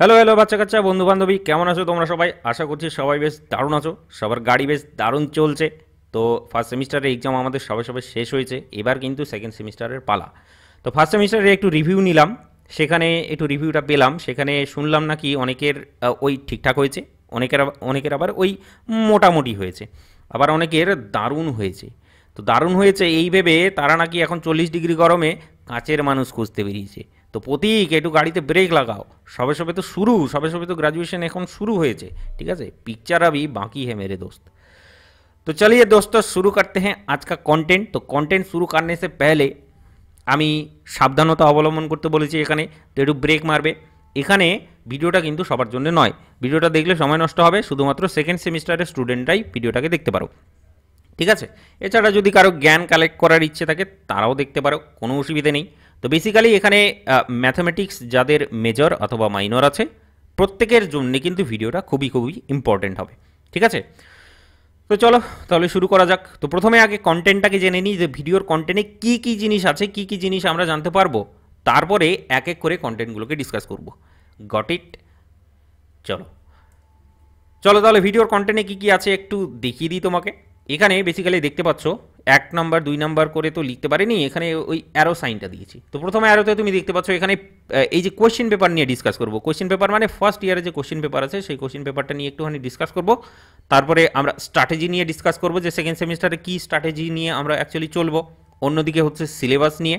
hello hello বাচ্চা কাচ্চা বন্ধু বান্ধবী কেমন আছো তোমরা সবাই আশা করছি সবাই বেশ দারুণ আছো সবার গাড়ি বেশ দারুণ চলছে তো ফার্স্ট সেমিস্টারের এক্সাম আমাদের সবাই সবাই শেষ হয়েছে এবার কিন্তু সেকেন্ড সেমিস্টারের পালা তো ফার্স্ট সেমিস্টারে একটু রিভিউ নিলাম সেখানে একটু রিভিউটা পেলাম সেখানে শুনলাম নাকি অনেকের ওই ঠিকঠাক হয়েছে অনেকের অনেকের আবার ওই মোটামুটি হয়েছে আবার অনেকের দারুণ হয়েছে তো দারুণ হয়েছে এই ভেবে তারা নাকি এখন চল্লিশ ডিগ্রি গরমে কাঁচের মানুষ খুঁজতে বেরিয়েছে তো প্রতীক একটু গাড়িতে ব্রেক লাগাও সবে সবে তো শুরু সবে সবে তো গ্রাজুয়েশন এখন শুরু হয়েছে ঠিক আছে পিকচার আবি বাকি হ্যাঁ মেরে দোস্ত তো চলিয়ে দোস্ত শুরু করতে হ্যাঁ আজকা কন্টেন্ট তো কন্টেন্ট শুরু করনে সে পেলে আমি সাবধানতা অবলম্বন করতে বলেছি এখানে তো একটু ব্রেক মারবে এখানে ভিডিওটা কিন্তু সবার জন্য নয় ভিডিওটা দেখলে সময় নষ্ট হবে শুধুমাত্র সেকেন্ড সেমিস্টারের স্টুডেন্টরাই ভিডিওটাকে দেখতে পারো ঠিক আছে এছাড়া যদি কারো জ্ঞান কালেক্ট করার ইচ্ছে থাকে তারাও দেখতে পারো কোনো অসুবিধে নেই তো বেসিক্যালি এখানে ম্যাথামেটিক্স যাদের মেজর অথবা মাইনর আছে প্রত্যেকের জন্য কিন্তু ভিডিওটা খুবই খুবই ইম্পর্টেন্ট হবে ঠিক আছে তো চলো তাহলে শুরু করা যাক তো প্রথমে আগে কন্টেন্টটাকে জেনে নিই যে ভিডিওর কন্টেন্টে কী কী জিনিস আছে কী কী জিনিস আমরা জানতে পারবো তারপরে এক এক করে কন্টেন্টগুলোকে ডিসকাস করব গট ইট চলো চলো তাহলে ভিডিওর কন্টেন্টে কী কী আছে একটু দেখিয়ে দিই তোমাকে এখানে বেসিক্যালি দেখতে পাচ্ছ এক নম্বর দুই নম্বর করে তো লিখতে পারিনি এখানে ওই অ্যারো সাইনটা দিয়েছি তো প্রথমে অ্যারোতে তুমি দেখতে পাচ্ছ এখানে এই যে কোয়েশ্চেন পেপার নিয়ে ডিসকাস করব কোশ্চেন পেপার মানে ফার্স্ট ইয়ারে যে কোশ্চেন পেপার আছে সেই কোশ্চেন পেপারটা নিয়ে একটুখানি ডিসকাস করব তারপরে আমরা স্ট্র্যাটেজি নিয়ে ডিসকাস করব যে সেকেন্ড সেমিস্টারে কী স্ট্র্যাটেজি নিয়ে আমরা অ্যাকচুয়ালি চলবো অন্যদিকে হচ্ছে সিলেবাস নিয়ে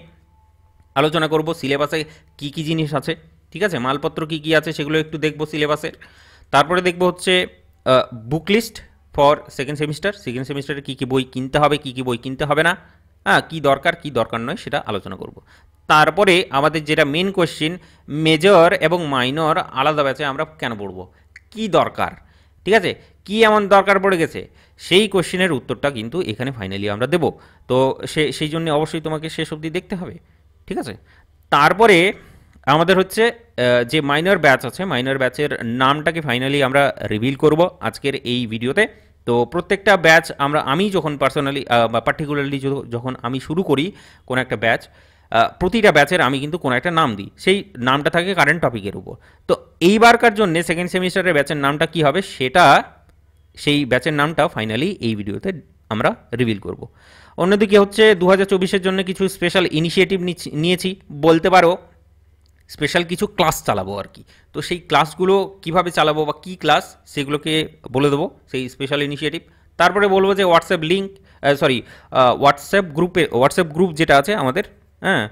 আলোচনা করব সিলেবাসে কি কি জিনিস আছে ঠিক আছে মালপত্র কি কি আছে সেগুলো একটু দেখব সিলেবাসের তারপরে দেখব হচ্ছে book list for second semester second সেমিস্টারে কী কী বই কিনতে হবে কী কী বই কিনতে হবে না হ্যাঁ কী দরকার কী দরকার নয় সেটা আলোচনা করব তারপরে আমাদের যেটা মেন কোশ্চিন মেজর এবং মাইনর আলাদা ব্যাচে আমরা কেন পড়ব কি দরকার ঠিক আছে কি এমন দরকার পড়ে গেছে সেই কোশ্চেনের উত্তরটা কিন্তু এখানে ফাইনালি আমরা দেব তো সে সেই জন্য অবশ্যই তোমাকে শেষ অবধি দেখতে হবে ঠিক আছে তারপরে আমাদের হচ্ছে যে মাইনর ব্যাচ আছে মাইনর ব্যাচের নামটাকে ফাইনালি আমরা রিভিল করব আজকের এই ভিডিওতে তো প্রত্যেকটা ব্যাচ আমরা আমি যখন পার্সোনালি বা পার্টিকুলারলি যখন আমি শুরু করি কোনো একটা ব্যাচ প্রতিটা ব্যাচের আমি কিন্তু কোনো একটা নাম দিই সেই নামটা থাকে কারেন্ট টপিকের উপর তো এইবারকার জন্য সেকেন্ড সেমিস্টারের ব্যাচের নামটা কি হবে সেটা সেই ব্যাচের নামটা ফাইনালি এই ভিডিওতে আমরা রিভিল করব অন্যদিকে হচ্ছে দু হাজার জন্য কিছু স্পেশাল ইনিশিয়েটিভ নিয়েছি বলতে পারো স্পেশাল কিছু ক্লাস চালাবো আর কি তো সেই ক্লাসগুলো কিভাবে চালাবো বা কী ক্লাস সেগুলোকে বলে দেবো সেই স্পেশাল ইনিশিয়েটিভ তারপরে বলবো যে হোয়াটসঅ্যাপ লিঙ্ক সরি হোয়াটসঅ্যাপ গ্রুপে হোয়াটসঅ্যাপ গ্রুপ যেটা আছে আমাদের হ্যাঁ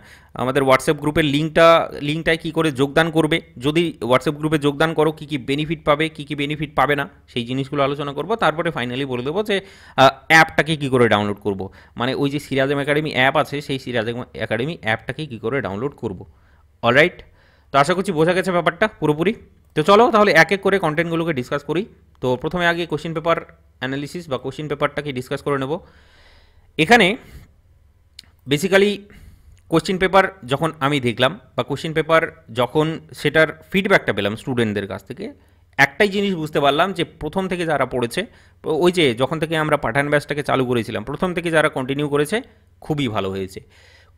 আমাদের হোয়াটসঅ্যাপ গ্রুপের লিঙ্কটা লিঙ্কটায় কী করে যোগদান করবে যদি হোয়াটসঅ্যাপ গ্রুপে যোগদান করো কী কী বেনিফিট পাবে কী কী বেনিফিট পাবে না সেই জিনিসগুলো আলোচনা করব তারপরে ফাইনালি বলে দেবো যে অ্যাপটাকে কী করে ডাউনলোড করব মানে ওই যে সিরাজম একাডেমি অ্যাপ আছে সেই সিরাজম একাডেমি অ্যাপটাকে কী করে ডাউনলোড করব অলরাইট তো আশা করছি বোঝা গেছে ব্যাপারটা পুরোপুরি তো চলো তাহলে এক এক করে কন্টেন্টগুলোকে ডিসকাস করি তো প্রথমে আগে কোশ্চিন পেপার অ্যানালিসিস বা কোশ্চিন পেপারটাকে ডিসকাস করে নেব এখানে বেসিক্যালি কোশ্চিন পেপার যখন আমি দেখলাম বা কোশ্চিন পেপার যখন সেটার ফিডব্যাকটা পেলাম স্টুডেন্টদের কাছ থেকে একটাই জিনিস বুঝতে পারলাম যে প্রথম থেকে যারা পড়েছে ওই যে যখন থেকে আমরা পাঠান ব্যাচটাকে চালু করেছিলাম প্রথম থেকে যারা কন্টিনিউ করেছে খুবই ভালো হয়েছে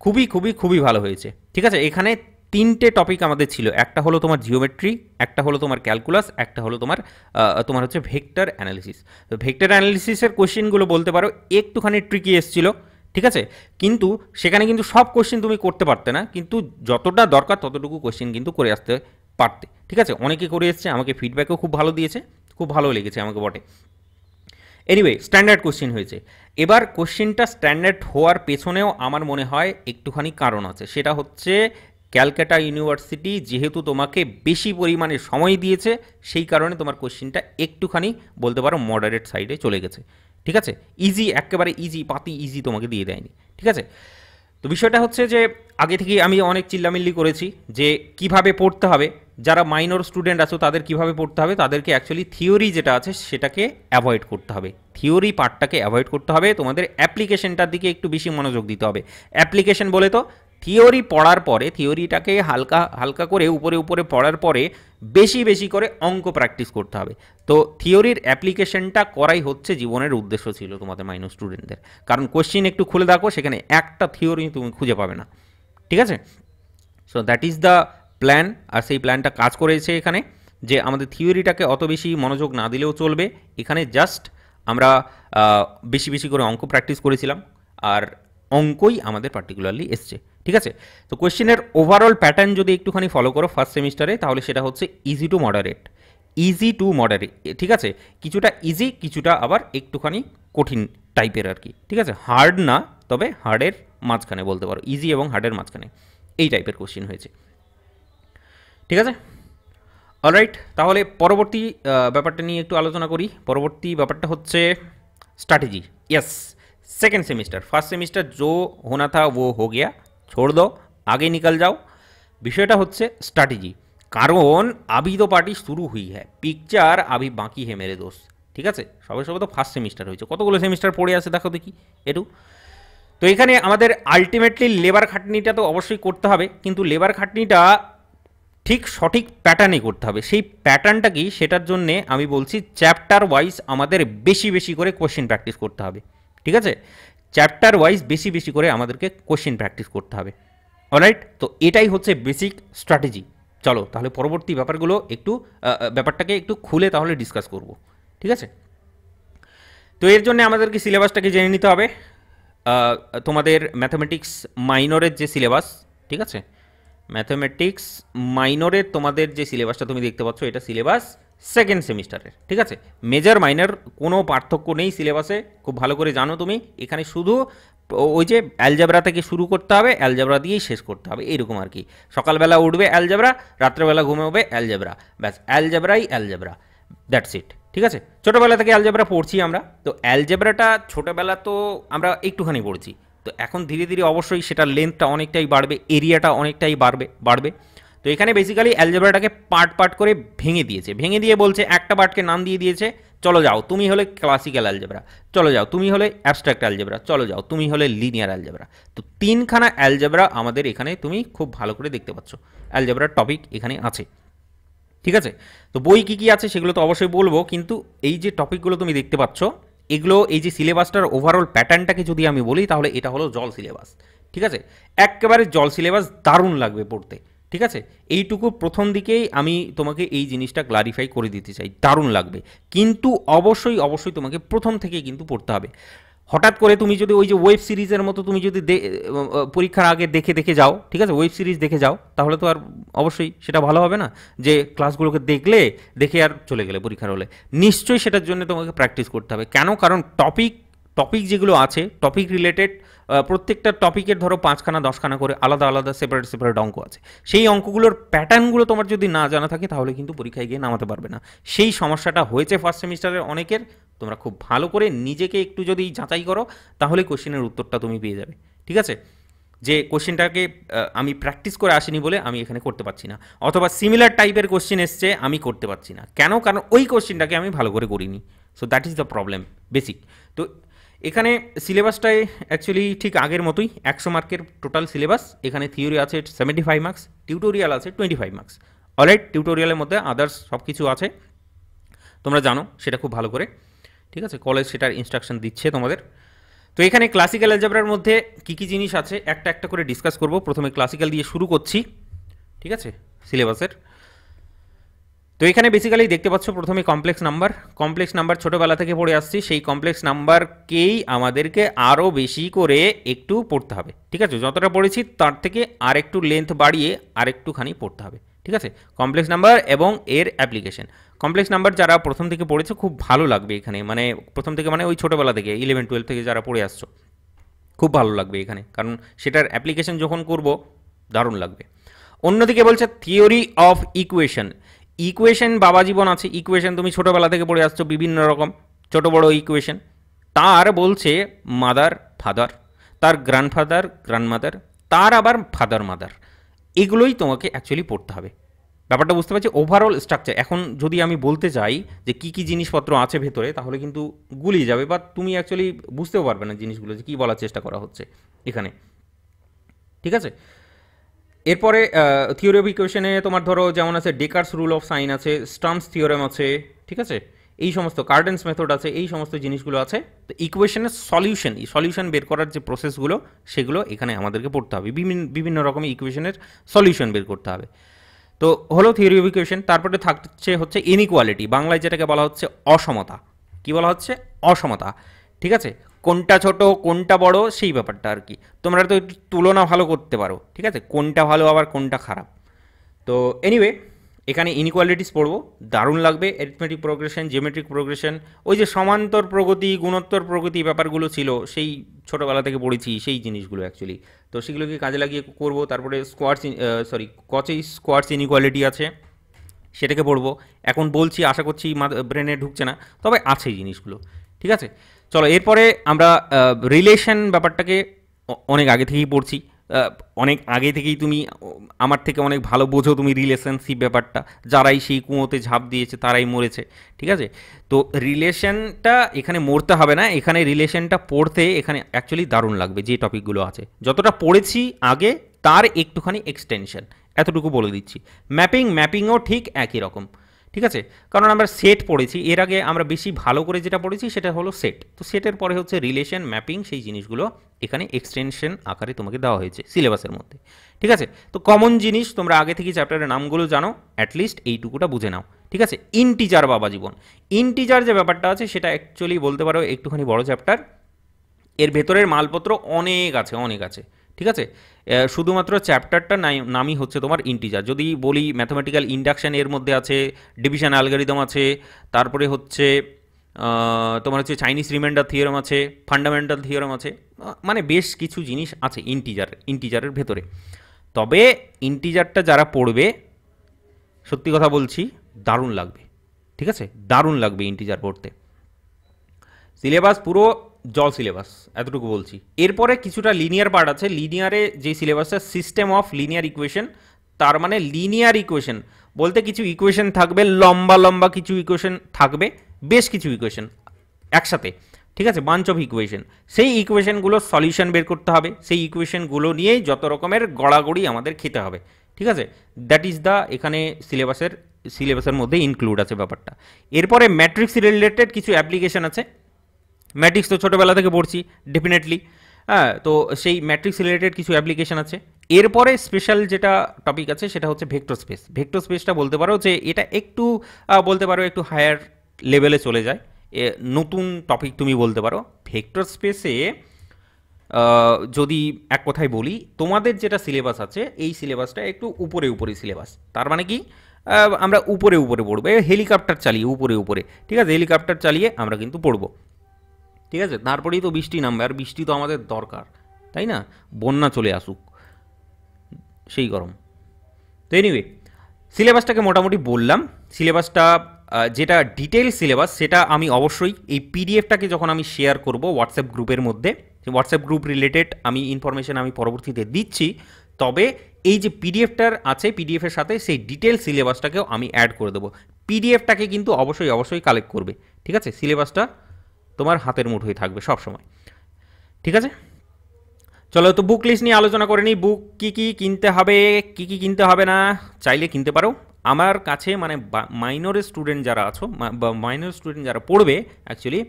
খুবই খুবই খুবই ভালো হয়েছে ঠিক আছে এখানে তিনটে টপিক আমাদের ছিল একটা হলো তোমার জিওমেট্রি একটা হলো তোমার ক্যালকুলাস একটা হলো তোমার তোমার হচ্ছে ভেক্টর অ্যানালিসিস তো ভেক্টর অ্যানালিসিসের কোশ্চেনগুলো বলতে পারো একটুখানি ট্রিকি এসেছিলো ঠিক আছে কিন্তু সেখানে কিন্তু সব কোশ্চেন তুমি করতে পারতে না কিন্তু যতটা দরকার ততটুকু কোশ্চেন কিন্তু করে আসতে পারতে ঠিক আছে অনেকে করে এসছে আমাকে ফিডব্যাকও খুব ভালো দিয়েছে খুব ভালো লেগেছে আমাকে বটে এনিওয়ে স্ট্যান্ডার্ড কোশ্চেন হয়েছে এবার কোশ্চেনটা স্ট্যান্ডার্ড হওয়ার পেছনেও আমার মনে হয় একটুখানি কারণ আছে সেটা হচ্ছে ক্যালকাটা ইউনিভার্সিটি যেহেতু তোমাকে বেশি পরিমাণে সময় দিয়েছে সেই কারণে তোমার কোশ্চেনটা একটুখানি বলতে পারো মডারেট সাইডে চলে গেছে ঠিক আছে ইজি একেবারে ইজি পাতি ইজি তোমাকে দিয়ে দেয়নি ঠিক আছে তো বিষয়টা হচ্ছে যে আগে থেকেই আমি অনেক চিল্লামিল্লি করেছি যে কিভাবে পড়তে হবে যারা মাইনর স্টুডেন্ট আছো তাদের কিভাবে পড়তে হবে তাদেরকে অ্যাকচুয়ালি থিওরি যেটা আছে সেটাকে অ্যাভয়েড করতে হবে থিওরি পার্টটাকে অ্যাভয়েড করতে হবে তোমাদের অ্যাপ্লিকেশনটার দিকে একটু বেশি মনোযোগ দিতে হবে অ্যাপ্লিকেশন বলে তো থিওরি পড়ার পরে থিওরিটাকে হালকা হালকা করে উপরে উপরে পড়ার পরে বেশি বেশি করে অঙ্ক প্র্যাকটিস করতে হবে তো থিওরির অ্যাপ্লিকেশনটা করাই হচ্ছে জীবনের উদ্দেশ্য ছিল তোমাদের মাইনর স্টুডেন্টদের কারণ কোশ্চিন একটু খুলে দেখো সেখানে একটা থিওরি তুমি খুঁজে পাবে না ঠিক আছে so that is the plan আর সেই প্ল্যানটা কাজ করেছে এখানে যে আমাদের থিওরিটাকে অত বেশি মনোযোগ না দিলেও চলবে এখানে জাস্ট আমরা বেশি বেশি করে অঙ্ক প্র্যাকটিস করেছিলাম আর অঙ্কই আমাদের পার্টিকুলারলি এসছে ঠিক আছে তো কোয়েশ্চেনের ওভারঅল প্যাটার্ন যদি একটুখানি ফলো করো ফার্স্ট সেমিস্টারে তাহলে সেটা হচ্ছে easy to moderate easy to moderate ঠিক আছে কিছুটা ইজি কিছুটা আবার একটুখানি কঠিন টাইপের আর কি ঠিক আছে হার্ড না তবে হার্ডের মাঝখানে বলতে পারো ইজি এবং হার্ডের মাঝখানে এই টাইপের কোশ্চেন হয়েছে ঠিক আছে অলরাইট তাহলে পরবর্তী ব্যাপারটা নিয়ে একটু আলোচনা করি পরবর্তী ব্যাপারটা হচ্ছে strategy yes second semester first semester জো হোনা থা ও হো গিয়া ছোড় দাও আগে निकल যাও বিষয়টা হচ্ছে স্ট্র্যাটেজি কারণ আবি তো পার্টি শুরু হুই হ্যাঁ পিকচার আবি বাঁকি হে মেরে দোস্ত ঠিক আছে সবে সবে তো ফার্স্ট সেমিস্টার হয়েছে কতগুলো সেমিস্টার পড়ে আছে দেখো দেখি একটু তো এখানে আমাদের আলটিমেটলি লেবার খাটনিটা তো অবশ্যই করতে হবে কিন্তু লেবার খাটনিটা ঠিক সঠিক প্যাটার্নে করতে হবে সেই প্যাটার্নটা কি সেটার জন্যে আমি বলছি চ্যাপ্টার ওয়াইজ আমাদের বেশি বেশি করে কোয়েশ্চেন প্র্যাকটিস করতে হবে ঠিক আছে চ্যাপ্টার ওয়াইজ বেশি বেশি করে আমাদেরকে কোশ্চেন প্র্যাকটিস করতে হবে অলরাইট তো এটাই হচ্ছে বেসিক স্ট্র্যাটেজি চলো তাহলে পরবর্তী ব্যাপারগুলো একটু ব্যাপারটাকে একটু খুলে তাহলে ডিসকাস করব ঠিক আছে তো এর জন্য আমাদেরকে সিলেবাসটাকে জেনে নিতে হবে তোমাদের ম্যাথামেটিক্স মাইনরের যে সিলেবাস ঠিক আছে ম্যাথামেটিক্স মাইনরের তোমাদের যে সিলেবাসটা তুমি দেখতে পাচ্ছ এটা সিলেবাস সেকেন্ড সেমিস্টারের ঠিক আছে মেজর মাইনার কোনো পার্থক্য নেই সিলেবাসে খুব ভালো করে জানো তুমি এখানে শুধু ওই যে অ্যালজাবরা থেকে শুরু করতে হবে অ্যালজাবরা দিয়েই শেষ করতে হবে এরকম আর কি সকালবেলা উঠবে অ্যালজাবরা রাত্রেবেলা ঘুমাবে অ্যালজাবরা ব্যাস অ্যালজাবরাই অ্যালজাবরা দ্যাটস ইট ঠিক আছে ছোটোবেলা থেকে অ্যালজাবরা পড়ছি আমরা তো অ্যালজাবরাটা ছোটোবেলা তো আমরা একটুখানি পড়ছি তো এখন ধীরে ধীরে অবশ্যই সেটার লেন্থটা অনেকটাই বাড়বে এরিয়াটা অনেকটাই বাড়বে বাড়বে তো এখানে বেসিক্যালি অ্যালজেব্রাটাকে পার্ট পার্ট করে ভেঙে দিয়েছে ভেঙে দিয়ে বলছে একটা পার্টকে নাম দিয়ে দিয়েছে চলো যাও তুমি হলে ক্লাসিক্যাল অ্যালজেব্রা চলো যাও তুমি হলে অ্যাবস্ট্রাক্ট অ্যালজেব্রা চলো যাও তুমি হলে লিনিয়ার অ্যালজেব্রা তো তিনখানা অ্যালজেব্রা আমাদের এখানে তুমি খুব ভালো করে দেখতে পাচ্ছ অ্যালজেব্রার টপিক এখানে আছে ঠিক আছে তো বই কী কী আছে সেগুলো তো অবশ্যই বলবো কিন্তু এই যে টপিকগুলো তুমি দেখতে পাচ্ছ এগুলো এই যে সিলেবাসটার ওভারঅল প্যাটার্নটাকে যদি আমি বলি তাহলে এটা হলো জল সিলেবাস ঠিক আছে একেবারে জল সিলেবাস দারুণ লাগবে পড়তে ঠিক আছে এইটুকু প্রথম দিকেই আমি তোমাকে এই জিনিসটা ক্লারিফাই করে দিতে চাই দারুণ লাগবে কিন্তু অবশ্যই অবশ্যই তোমাকে প্রথম থেকে কিন্তু পড়তে হবে হঠাৎ করে তুমি যদি ওই যে ওয়েব সিরিজের মতো তুমি যদি পরীক্ষার আগে দেখে দেখে যাও ঠিক আছে ওয়েব সিরিজ দেখে যাও তাহলে তো আর অবশ্যই সেটা ভালো হবে না যে ক্লাসগুলোকে দেখলে দেখে আর চলে গেলে পরীক্ষার হলে নিশ্চয়ই সেটার জন্য তোমাকে প্র্যাকটিস করতে হবে কেন কারণ টপিক টপিক যেগুলো আছে টপিক রিলেটেড প্রত্যেকটা টপিকের ধরো পাঁচখানা দশখানা করে আলাদা আলাদা সেপারেট সেপারেট অঙ্ক আছে সেই অঙ্কগুলোর প্যাটার্নগুলো তোমার যদি না জানা থাকে তাহলে কিন্তু পরীক্ষায় গিয়ে নামাতে পারবে না সেই সমস্যাটা হয়েছে ফার্স্ট সেমিস্টারের অনেকের তোমরা খুব ভালো করে নিজেকে একটু যদি যাচাই করো তাহলে কোশ্চেনের উত্তরটা তুমি পেয়ে যাবে ঠিক আছে যে কোশ্চেনটাকে আমি প্র্যাকটিস করে আসিনি বলে আমি এখানে করতে পারছি না অথবা সিমিলার টাইপের কোশ্চেন এসছে আমি করতে পারছি না কেন কারণ ওই কোশ্চেনটাকে আমি ভালো করে করিনি so that is the problem basic তো এখানে সিলেবাসটায় অ্যাকচুয়ালি ঠিক আগের মতোই একশো মার্কের টোটাল সিলেবাস এখানে থিওরি আছে সেভেন্টি ফাইভ মার্কস টিউটোরিয়াল আছে টোয়েন্টি ফাইভ মার্কস অলরাইট টিউটোরিয়ালের মধ্যে আদার্স সব কিছু আছে তোমরা জানো সেটা খুব ভালো করে ঠিক আছে কলেজ সেটার ইনস্ট্রাকশন দিচ্ছে তোমাদের তো এখানে ক্লাসিক্যাল অ্যালজাবরার মধ্যে কী কী জিনিস আছে একটা একটা করে ডিসকাস করব প্রথমে ক্লাসিক্যাল দিয়ে শুরু করছি ঠিক আছে সিলেবাসের তো এখানে বেসিক্যালি দেখতে পাচ্ছ প্রথমে কমপ্লেক্স নাম্বার কমপ্লেক্স নাম্বার ছোটোবেলা থেকে পড়ে আসছি সেই কমপ্লেক্স নাম্বারকেই আমাদেরকে আরও বেশি করে একটু পড়তে হবে ঠিক আছে যতটা পড়েছি তার থেকে আর একটু লেন্থ বাড়িয়ে আর একটুখানি পড়তে হবে ঠিক আছে কমপ্লেক্স নাম্বার এবং এর অ্যাপ্লিকেশন কমপ্লেক্স নাম্বার যারা প্রথম থেকে পড়েছে খুব ভালো লাগবে এখানে মানে প্রথম থেকে মানে ওই ছোটোবেলা থেকে ইলেভেন টুয়েলভ থেকে যারা পড়ে আসছো খুব ভালো লাগবে এখানে কারণ সেটার অ্যাপ্লিকেশন যখন করব দারুণ লাগবে অন্যদিকে বলছে থিওরি অফ ইকুয়েশন ইকুয়েশন বাবা জীবন আছে ইকুয়েশন তুমি ছোটোবেলা থেকে পড়ে আসছো বিভিন্ন রকম ছোট বড় ইকুয়েশন তার বলছে মাদার ফাদার তার গ্র্যান্ডফাদার গ্র্যান্ডমাদার তার আবার ফাদার মাদার এগুলোই তোমাকে অ্যাকচুয়ালি পড়তে হবে ব্যাপারটা বুঝতে পারছি ওভারঅল স্ট্রাকচার এখন যদি আমি বলতে চাই যে কী কী জিনিসপত্র আছে ভেতরে তাহলে কিন্তু গুলিয়ে যাবে বা তুমি অ্যাকচুয়ালি বুঝতেও পারবে না জিনিসগুলো যে কী বলার চেষ্টা করা হচ্ছে এখানে ঠিক আছে এরপরে থিওরি অফ ইকুয়েশনে তোমার ধরো যেমন আছে ডেকার্স রুল অফ সাইন আছে স্টামস থিওরেম আছে ঠিক আছে এই সমস্ত কার্ডেন্স মেথড আছে এই সমস্ত জিনিসগুলো আছে তো ইকুয়েশনের সলিউশন এই সলিউশন বের করার যে প্রসেসগুলো সেগুলো এখানে আমাদেরকে পড়তে হবে বিভিন্ন বিভিন্ন রকমের ইকুয়েশনের সলিউশন বের করতে হবে তো হলো থিওরি অফ ইকুয়েশন তারপরে থাকছে হচ্ছে ইনইকুয়ালিটি বাংলায় যেটাকে বলা হচ্ছে অসমতা কি বলা হচ্ছে অসমতা ঠিক আছে কোনটা ছোট কোনটা বড় সেই ব্যাপারটা আর কি তোমরা তো তুলনা ভালো করতে পারো ঠিক আছে কোনটা ভালো আবার কোনটা খারাপ তো এনিওয়ে এখানে ইনকোয়ালিটিস পড়বো দারুণ লাগবে অ্যারিথমেটিক প্রোগ্রেশন জিওমেট্রিক প্রোগ্রেশন ওই যে সমান্তর প্রগতি গুণোত্তর প্রগতি ব্যাপারগুলো ছিল সেই ছোটোবেলা থেকে পড়েছি সেই জিনিসগুলো অ্যাকচুয়ালি তো সেগুলোকে কাজে লাগিয়ে করবো তারপরে Schwarz sorry Cauchy Schwarz inequality আছে সেটাকে পড়বো এখন বলছি আশা করছি ব্রেনে ঢুকছে না তবে আছে জিনিসগুলো ঠিক আছে চলো এরপরে আমরা রিলেশন ব্যাপারটাকে অনেক আগে থেকেই পড়ছি অনেক আগে থেকেই তুমি আমার থেকে অনেক ভালো বোঝো তুমি রিলেশনশিপ ব্যাপারটা যারাই সেই কুঁয়োতে ঝাঁপ দিয়েছে তারাই মরেছে ঠিক আছে তো রিলেশনটা এখানে মরতে হবে না এখানে রিলেশনটা পড়তে এখানে অ্যাকচুয়ালি দারুণ লাগবে যে টপিকগুলো আছে যতটা পড়েছি আগে তার একটুখানি এক্সটেনশন এতটুকু বলে দিচ্ছি ম্যাপিং ম্যাপিংও ঠিক একই রকম ঠিক আছে কারণ আমরা সেট পড়েছি এর আগে আমরা বেশি ভালো করে যেটা পড়েছি সেটা হলো সেট তো সেটের পরে হচ্ছে রিলেশন ম্যাপিং সেই জিনিসগুলো এখানে এক্সটেনশন আকারে তোমাকে দেওয়া হয়েছে সিলেবাসের মধ্যে ঠিক আছে তো কমন জিনিস তোমরা আগে থেকে চ্যাপ্টারের নামগুলো জানো অ্যাটলিস্ট এইটুকুটা বুঝে নাও ঠিক আছে ইনটিজার বাবা জীবন ইনটিজার যে ব্যাপারটা আছে সেটা অ্যাকচুয়ালি বলতে পারো একটুখানি বড় চ্যাপ্টার এর ভেতরের মালপত্র অনেক আছে অনেক আছে ঠিক আছে শুধুমাত্র চ্যাপ্টারটা নামই হচ্ছে তোমার ইন্টিজার যদি বলি ম্যাথামেটিক্যাল ইন্ডাকশান এর মধ্যে আছে ডিভিশন অ্যালগারিদম আছে তারপরে হচ্ছে তোমার হচ্ছে চাইনিজ রিমাইন্ডার থিওরাম আছে ফান্ডামেন্টাল থিওরাম আছে মানে বেশ কিছু জিনিস আছে ইন্টিজার ইন্টিজারের ভেতরে তবে ইন্টিজারটা যারা পড়বে সত্যি কথা বলছি দারুণ লাগবে ঠিক আছে দারুণ লাগবে ইন্টিজার পড়তে সিলেবাস পুরো জল সিলেবাস এতটুকু বলছি এরপরে কিছুটা লিনিয়ার পার্ট আছে লিনিয়ারে যে সিলেবাসটা সিস্টেম অফ লিনিয়ার ইকুয়েশন তার মানে লিনিয়ার ইকুয়েশন বলতে কিছু ইকুয়েশন থাকবে লম্বা লম্বা কিছু ইকুয়েশন থাকবে বেশ কিছু ইকুয়েশন একসাথে ঠিক আছে বাঞ্চ অফ ইকুয়েশন সেই ইকুয়েশনগুলো সলিউশন বের করতে হবে সেই ইকুয়েশনগুলো নিয়েই যত রকমের গড়াগড়ি আমাদের খেতে হবে ঠিক আছে দ্যাট ইজ দ্য এখানে সিলেবাসের সিলেবাসের মধ্যে ইনক্লুড আছে ব্যাপারটা এরপরে ম্যাট্রিক্স রিলেটেড কিছু অ্যাপ্লিকেশন আছে ম্যাট্রিক্স তো ছোটোবেলা থেকে পড়ছি ডেফিনেটলি হ্যাঁ তো সেই ম্যাট্রিক্স রিলেটেড কিছু অ্যাপ্লিকেশান আছে এরপরে স্পেশাল যেটা টপিক আছে সেটা হচ্ছে ভেক্টর স্পেস ভেক্টর স্পেসটা বলতে পারো যে এটা একটু বলতে পারো একটু হায়ার লেভেলে চলে যায় নতুন টপিক তুমি বলতে পারো ভেক্টর স্পেসে যদি এক কথায় বলি তোমাদের যেটা সিলেবাস আছে এই সিলেবাসটা একটু উপরে উপরে সিলেবাস তার মানে কি আমরা উপরে উপরে পড়বো হেলিকপ্টার চালিয়ে উপরে উপরে ঠিক আছে হেলিকপ্টার চালিয়ে আমরা কিন্তু পড়বো ঠিক আছে তারপরেই তো বৃষ্টি নামবে আর বৃষ্টি তো আমাদের দরকার তাই না বন্যা চলে আসুক সেই গরম তো এনিওয়ে সিলেবাসটাকে মোটামুটি বললাম সিলেবাসটা যেটা ডিটেল সিলেবাস সেটা আমি অবশ্যই এই পিডিএফটাকে যখন আমি শেয়ার করব হোয়াটসঅ্যাপ গ্রুপের মধ্যে হোয়াটসঅ্যাপ গ্রুপ রিলেটেড আমি ইনফরমেশান আমি পরবর্তীতে দিচ্ছি তবে এই যে পিডিএফটার আছে পিডিএফের সাথে সেই ডিটেল সিলেবাসটাকেও আমি অ্যাড করে দেবো পিডিএফটাকে কিন্তু অবশ্যই অবশ্যই কালেক্ট করবে ঠিক আছে সিলেবাসটা তোমার হাতের মুঠোই থাকবে সব সময় ঠিক আছে চলো তো বুক লিস্ট নিয়ে আলোচনা করে নিই বুক কী কী কিনতে হবে কী কী কিনতে হবে না চাইলে কিনতে পারো আমার কাছে মানে মাইনর স্টুডেন্ট যারা আছো বা মাইনর স্টুডেন্ট যারা পড়বে অ্যাকচুয়ালি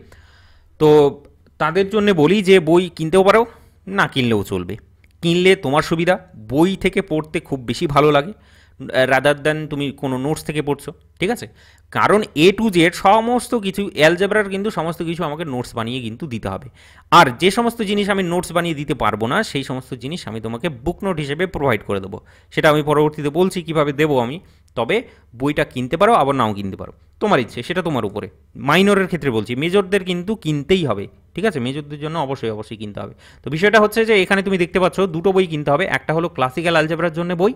তো তাদের জন্য বলি যে বই কিনতেও পারো না কিনলেও চলবে কিনলে তোমার সুবিধা বই থেকে পড়তে খুব বেশি ভালো লাগে রাদার দেন তুমি কোনো নোটস থেকে পড়ছো ঠিক আছে কারণ এ টু জেড সমস্ত কিছু অ্যালজেব্রার কিন্তু সমস্ত কিছু আমাকে নোটস বানিয়ে কিন্তু দিতে হবে আর যে সমস্ত জিনিস আমি নোটস বানিয়ে দিতে পারবো না সেই সমস্ত জিনিস আমি তোমাকে বুক নোট হিসেবে প্রোভাইড করে দেবো সেটা আমি পরবর্তীতে বলছি কিভাবে দেবো আমি তবে বইটা কিনতে পারো আবার নাও কিনতে পারো তোমার ইচ্ছে সেটা তোমার উপরে মাইনরের ক্ষেত্রে বলছি মেজরদের কিন্তু কিনতেই হবে ঠিক আছে মেজরদের জন্য অবশ্যই অবশ্যই কিনতে হবে তো বিষয়টা হচ্ছে যে এখানে তুমি দেখতে পাচ্ছ দুটো বই কিনতে হবে একটা হলো ক্লাসিক্যাল অ্যালজেব্রার জন্য বই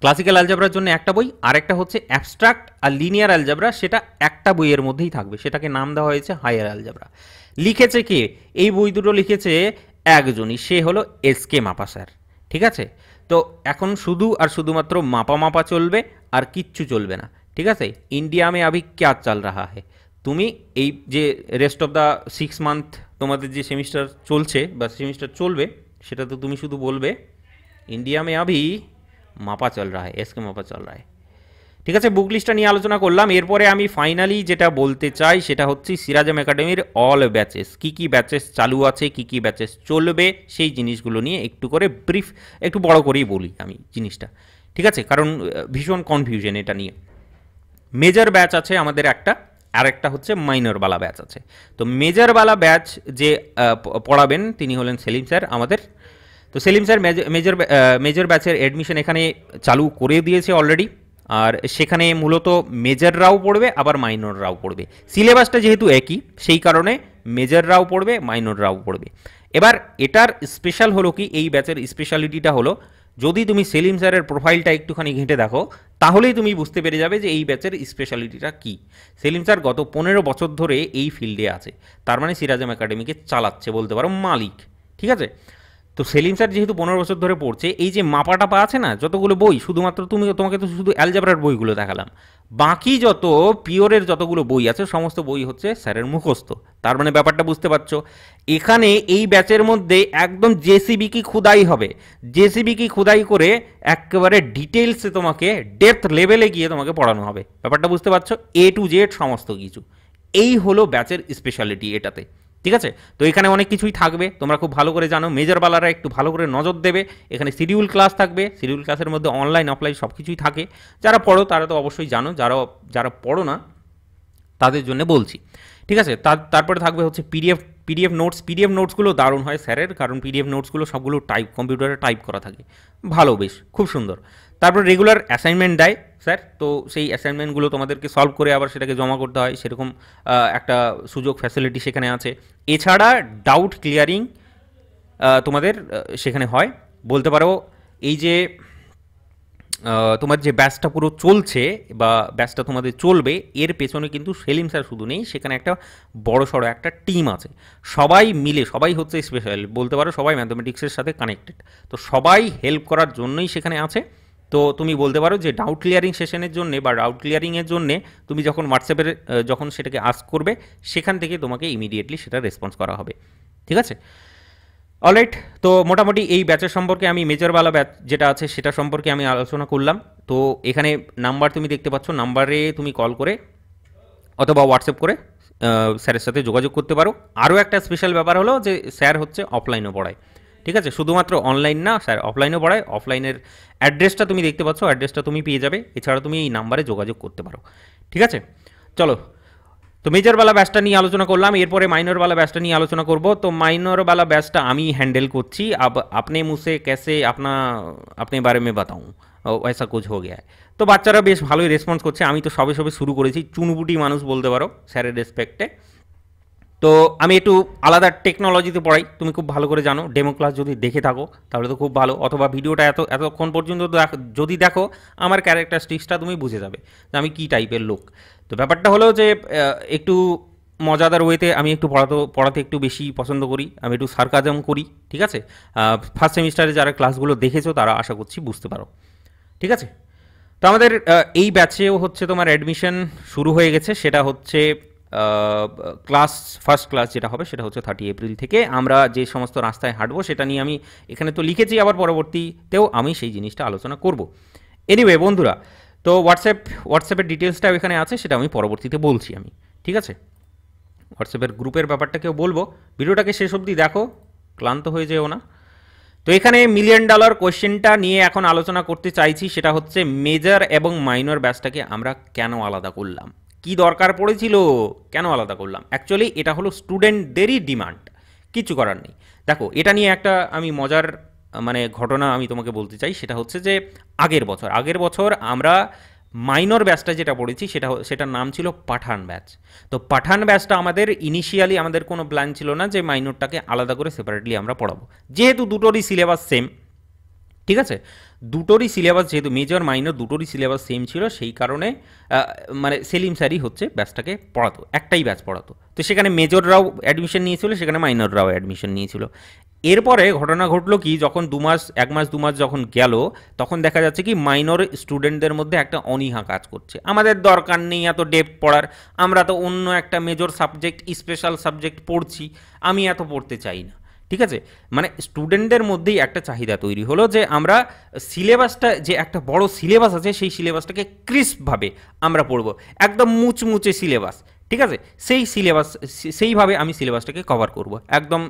ক্লাসিক্যাল অ্যালজাবরার জন্য একটা বই আরেকটা হচ্ছে অ্যাবস্ট্রাক্ট আর লিনিয়ার অ্যালজাবরা সেটা একটা বইয়ের মধ্যেই থাকবে সেটাকে নাম দেওয়া হয়েছে হায়ার অ্যালজাবরা লিখেছে কে এই বই দুটো লিখেছে একজনই সে হলো এস কে মাপা স্যার ঠিক আছে তো এখন শুধু আর শুধুমাত্র মাপা মাপা চলবে আর কিচ্ছু চলবে না ঠিক আছে ইন্ডিয়া মে আবি ক্যা চাল রাহা হ্যাঁ তুমি এই যে rest of the six month তোমাদের যে সেমিস্টার চলছে বা সেমিস্টার চলবে সেটা তো তুমি শুধু বলবে ইন্ডিয়া মে আবি মাপা চল রা হ্যাঁ এসকে মাপা চল রা ঠিক আছে বুক লিস্টটা নিয়ে আলোচনা করলাম এরপরে আমি ফাইনালি যেটা বলতে চাই সেটা হচ্ছে সিরাজম একাডেমির অল ব্যাচেস কি কি ব্যাচেস চালু আছে কি কি ব্যাচেস চলবে সেই জিনিসগুলো নিয়ে একটু করে ব্রিফ একটু বড় করেই বলি আমি জিনিসটা ঠিক আছে কারণ ভীষণ কনফিউশন এটা নিয়ে মেজর ব্যাচ আছে আমাদের একটা আর একটা হচ্ছে মাইনরবালা ব্যাচ আছে তো মেজরবালা ব্যাচ যে পড়াবেন তিনি হলেন সেলিম স্যার আমাদের তো সেলিম স্যার মেজর মেজর ব্যাচের অ্যাডমিশন এখানে চালু করে দিয়েছে অলরেডি আর সেখানে মূলত মেজররাও পড়বে আবার মাইনররাও পড়বে সিলেবাসটা যেহেতু একই সেই কারণে মেজররাও পড়বে মাইনররাও পড়বে এবার এটার স্পেশাল হলো কি এই ব্যাচের স্পেশালিটিটা হলো যদি তুমি সেলিম স্যারের প্রোফাইলটা একটুখানি ঘেঁটে দেখো তাহলেই তুমি বুঝতে পেরে যাবে যে এই ব্যাচের স্পেশালিটিটা কী সেলিম স্যার গত পনেরো বছর ধরে এই ফিল্ডে আছে তার মানে সিরাজম একাডেমিকে চালাচ্ছে বলতে পারো মালিক ঠিক আছে তো সেলিম স্যার যেহেতু পনেরো বছর ধরে পড়ছে এই যে মাপা টাপা আছে না যতগুলো বই শুধুমাত্র তুমি তোমাকে তো শুধু অ্যালজাবরার বইগুলো দেখালাম বাকি যত পিওরের যতগুলো বই আছে সমস্ত বই হচ্ছে স্যারের মুখস্থ তার মানে ব্যাপারটা বুঝতে পারছো এখানে এই ব্যাচের মধ্যে একদম জেসিবি কি খুদাই হবে জেসিবি কি খুদাই করে একেবারে ডিটেলসে তোমাকে ডেপথ লেভেলে গিয়ে তোমাকে পড়ানো হবে ব্যাপারটা বুঝতে পারছো এ টু জেড সমস্ত কিছু এই হলো ব্যাচের স্পেশালিটি এটাতে ঠিক আছে তো এখানে অনেক কিছুই থাকবে তোমরা খুব ভালো করে জানো মেজরবালারা একটু ভালো করে নজর দেবে এখানে শিডিউল ক্লাস থাকবে শিডিউল ক্লাসের মধ্যে অনলাইন অফলাইন সব কিছুই থাকে যারা পড়ো তারা তো অবশ্যই জানো যারা যারা পড়ো না তাদের জন্য বলছি ঠিক আছে তারপরে থাকবে হচ্ছে পিডিএফ পিডিএফ নোটস পিডিএফ নোটসগুলো দারুণ হয় স্যারের কারণ পিডিএফ নোটসগুলো সবগুলো টাইপ কম্পিউটারে টাইপ করা থাকে ভালো বেশ খুব সুন্দর তারপর রেগুলার অ্যাসাইনমেন্ট দেয় স্যার তো সেই অ্যাসাইনমেন্টগুলো তোমাদেরকে সলভ করে আবার সেটাকে জমা করতে হয় সেরকম একটা সুযোগ ফ্যাসিলিটি সেখানে আছে এছাড়া ডাউট ক্লিয়ারিং তোমাদের সেখানে হয় বলতে পারো এই যে তোমার যে ব্যাচটা পুরো চলছে বা ব্যাচটা তোমাদের চলবে এর পেছনে কিন্তু সেলিম স্যার শুধু নেই সেখানে একটা বড় সড়ো একটা টিম আছে সবাই মিলে সবাই হচ্ছে স্পেশাল বলতে পারো সবাই ম্যাথমেটিক্সের সাথে কানেক্টেড তো সবাই হেল্প করার জন্যই সেখানে আছে তো তুমি বলতে পারো যে ডাউট ক্লিয়ারিং সেশনের জন্য বা ডাউট ক্লিয়ারিংয়ের জন্য তুমি যখন হোয়াটসঅ্যাপের যখন সেটাকে আস্ক করবে সেখান থেকে তোমাকে ইমিডিয়েটলি সেটা রেসপন্স করা হবে ঠিক আছে অলরাইট তো মোটামুটি এই ব্যাচের সম্পর্কে আমি মেজরওয়ালা ব্যাচ যেটা আছে সেটা সম্পর্কে আমি আলোচনা করলাম তো এখানে নাম্বার তুমি দেখতে পাচ্ছ নাম্বারে তুমি কল করে অথবা হোয়াটসঅ্যাপ করে স্যারের সাথে যোগাযোগ করতে পারো আরও একটা স্পেশাল ব্যাপার হলো যে স্যার হচ্ছে অফলাইনও পড়ায় ঠিক আছে শুধুমাত্র অনলাইন না স্যার অফলাইনেও পড়ায় অফলাইনের অ্যাড্রেসটা তুমি দেখতে পাচ্ছ অ্যাড্রেসটা তুমি পেয়ে যাবে এছাড়া তুমি এই নাম্বারে যোগাযোগ করতে পারো ঠিক আছে চলো তো মেজরবালা ব্যাচটা নিয়ে আলোচনা করলাম এরপরে মাইনরবালা ব্যাচটা নিয়ে আলোচনা করব তো মাইনরবালা ব্যাচটা আমি হ্যান্ডেল করছি আব আপনি মুসে ক্যাসে আপনা আপনি বারে মে বাতাউঁ ওয়াইসা কোচ হয়ে গেছে তো বাচ্চারা বেশ ভালোই রেসপন্স করছে আমি তো সবে সবে শুরু করেছি চুনবুটি মানুষ বলতে পারো স্যারের রেসপেক্টে তো আমি একটু আলাদা টেকনোলজিতে পড়াই তুমি খুব ভালো করে জানো ডেমো ক্লাস যদি দেখে থাকো তাহলে তো খুব ভালো অথবা ভিডিওটা এত এতক্ষণ পর্যন্ত যদি দেখো আমার স্টিক্সটা তুমি বুঝে যাবে যে আমি কী টাইপের লোক তো ব্যাপারটা হলো যে একটু মজাদার ওয়েতে আমি একটু পড়াতে পড়াতে একটু বেশি পছন্দ করি আমি একটু সার্কাজম করি ঠিক আছে ফার্স্ট সেমিস্টারে যারা ক্লাসগুলো দেখেছো তারা আশা করছি বুঝতে পারো ঠিক আছে তো আমাদের এই ব্যাচেও হচ্ছে তোমার অ্যাডমিশন শুরু হয়ে গেছে সেটা হচ্ছে ক্লাস ফার্স্ট ক্লাস যেটা হবে সেটা হচ্ছে থার্টি এপ্রিল থেকে আমরা যে সমস্ত রাস্তায় হাঁটবো সেটা নিয়ে আমি এখানে তো লিখেছি আবার পরবর্তীতেও আমি সেই জিনিসটা আলোচনা করব এনিওয়ে বন্ধুরা তো হোয়াটসঅ্যাপ হোয়াটসঅ্যাপের ডিটেলসটাও এখানে আছে সেটা আমি পরবর্তীতে বলছি আমি ঠিক আছে হোয়াটসঅ্যাপের গ্রুপের ব্যাপারটাকেও বলবো ভিডিওটাকে শেষ অবধি দেখো ক্লান্ত হয়ে যেও না তো এখানে মিলিয়ন ডলার কোয়েশ্চেনটা নিয়ে এখন আলোচনা করতে চাইছি সেটা হচ্ছে মেজর এবং মাইনর ব্যাচটাকে আমরা কেন আলাদা করলাম কি দরকার পড়েছিল কেন আলাদা করলাম অ্যাকচুয়ালি এটা হলো স্টুডেন্টদেরই ডিমান্ড কিছু করার নেই দেখো এটা নিয়ে একটা আমি মজার মানে ঘটনা আমি তোমাকে বলতে চাই সেটা হচ্ছে যে আগের বছর আগের বছর আমরা মাইনর ব্যাচটা যেটা পড়েছি সেটা সেটার নাম ছিল পাঠান ব্যাচ তো পাঠান ব্যাচটা আমাদের ইনিশিয়ালি আমাদের কোনো প্ল্যান ছিল না যে মাইনরটাকে আলাদা করে সেপারেটলি আমরা পড়াবো যেহেতু দুটোরই সিলেবাস সেম ঠিক আছে দুটোরই সিলেবাস যেহেতু মেজর মাইনর দুটোরই সিলেবাস সেম ছিল সেই কারণে মানে সেলিম স্যারই হচ্ছে ব্যাচটাকে পড়াতো একটাই ব্যাচ পড়াতো তো সেখানে মেজররাও অ্যাডমিশন নিয়েছিল সেখানে মাইনররাও অ্যাডমিশন নিয়েছিল এরপরে ঘটনা ঘটলো কি যখন দু মাস এক মাস দু মাস যখন গেল তখন দেখা যাচ্ছে কি মাইনর স্টুডেন্টদের মধ্যে একটা অনীহা কাজ করছে আমাদের দরকার নেই এত ডেপ পড়ার আমরা তো অন্য একটা মেজর সাবজেক্ট স্পেশাল সাবজেক্ট পড়ছি আমি এত পড়তে চাই না ঠিক আছে মানে স্টুডেন্টদের মধ্যেই একটা চাহিদা তৈরি হলো যে আমরা সিলেবাসটা যে একটা বড় সিলেবাস আছে সেই সিলেবাসটাকে ক্রিস্পভাবে আমরা পড়ব একদম মুচমুচে সিলেবাস ঠিক আছে সেই সিলেবাস সেইভাবে আমি সিলেবাসটাকে কভার করব একদম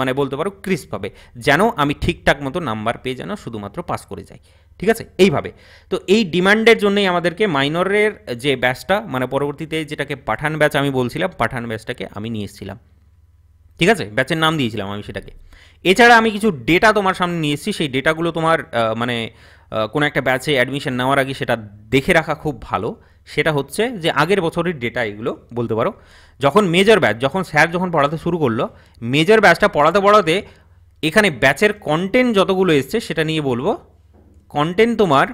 মানে বলতে পারো ক্রিস্পভাবে যেন আমি ঠিকঠাক মতো নাম্বার পেয়ে যেন শুধুমাত্র পাস করে যাই ঠিক আছে এইভাবে তো এই ডিমান্ডের জন্যই আমাদেরকে মাইনরের যে ব্যাচটা মানে পরবর্তীতে যেটাকে পাঠান ব্যাচ আমি বলছিলাম পাঠান ব্যাচটাকে আমি নিয়ে এসেছিলাম ঠিক আছে ব্যাচের নাম দিয়েছিলাম আমি সেটাকে এছাড়া আমি কিছু ডেটা তোমার সামনে নিয়ে এসেছি সেই ডেটাগুলো তোমার মানে কোনো একটা ব্যাচে অ্যাডমিশন নেওয়ার আগে সেটা দেখে রাখা খুব ভালো সেটা হচ্ছে যে আগের বছরের ডেটা এগুলো বলতে পারো যখন মেজর ব্যাচ যখন স্যার যখন পড়াতে শুরু করলো মেজর ব্যাচটা পড়াতে পড়াতে এখানে ব্যাচের কন্টেন্ট যতগুলো এসছে সেটা নিয়ে বলবো কন্টেন্ট তোমার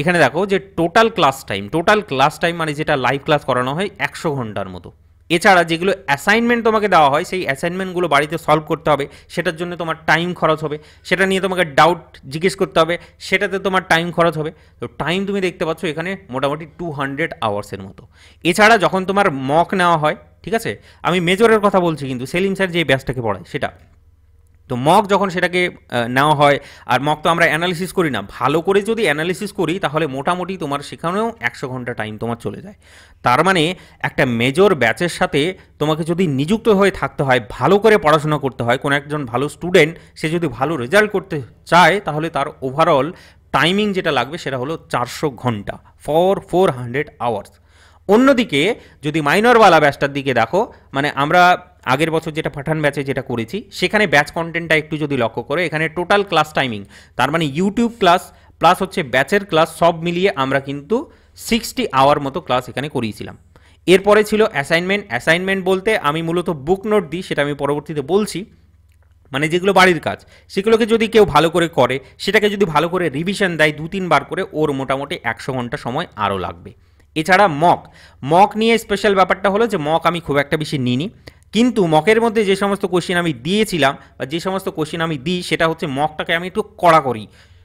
এখানে দেখো যে total class time total class time মানে যেটা লাইভ ক্লাস করানো হয় একশো ঘন্টার মতো এছাড়া যেগুলো অ্যাসাইনমেন্ট তোমাকে দেওয়া হয় সেই অ্যাসাইনমেন্টগুলো বাড়িতে সলভ করতে হবে সেটার জন্য তোমার টাইম খরচ হবে সেটা নিয়ে তোমাকে ডাউট জিজ্ঞেস করতে হবে সেটাতে তোমার টাইম খরচ হবে তো টাইম তুমি দেখতে পাচ্ছ এখানে মোটামুটি টু হান্ড্রেড আওয়ার্সের মতো এছাড়া যখন তোমার মক নেওয়া হয় ঠিক আছে আমি মেজরের কথা বলছি কিন্তু সেলিম স্যার যে ব্যাচটাকে পড়ায় সেটা তো মক যখন সেটাকে নেওয়া হয় আর মক তো আমরা অ্যানালিসিস করি না ভালো করে যদি অ্যানালিসিস করি তাহলে মোটামুটি তোমার সেখানেও একশো ঘন্টা টাইম তোমার চলে যায় তার মানে একটা মেজর ব্যাচের সাথে তোমাকে যদি নিযুক্ত হয়ে থাকতে হয় ভালো করে পড়াশোনা করতে হয় কোনো একজন ভালো স্টুডেন্ট সে যদি ভালো রেজাল্ট করতে চায় তাহলে তার ওভারঅল টাইমিং যেটা লাগবে সেটা হলো চারশো ঘন্টা ফর ফোর হান্ড্রেড আওয়ার্স অন্যদিকে যদি মাইনরওয়ালা ব্যাচটার দিকে দেখো মানে আমরা আগের বছর যেটা পাঠান ব্যাচে যেটা করেছি সেখানে ব্যাচ কন্টেন্টটা একটু যদি লক্ষ্য করে এখানে টোটাল ক্লাস টাইমিং তার মানে ইউটিউব ক্লাস প্লাস হচ্ছে ব্যাচের ক্লাস সব মিলিয়ে আমরা কিন্তু সিক্সটি আওয়ার মতো ক্লাস এখানে করিয়েছিলাম এরপরে ছিল অ্যাসাইনমেন্ট অ্যাসাইনমেন্ট বলতে আমি মূলত বুক নোট দিই সেটা আমি পরবর্তীতে বলছি মানে যেগুলো বাড়ির কাজ সেগুলোকে যদি কেউ ভালো করে করে সেটাকে যদি ভালো করে রিভিশন দেয় দু তিনবার করে ওর মোটামুটি একশো ঘন্টা সময় আরও লাগবে এছাড়া মক মক নিয়ে স্পেশাল ব্যাপারটা হলো যে মক আমি খুব একটা বেশি নিইনি কিন্তু মকের মধ্যে যে সমস্ত কোশ্চেন আমি দিয়েছিলাম বা যে সমস্ত কোশ্চেন আমি দিই সেটা হচ্ছে মকটাকে আমি একটু কড়া করি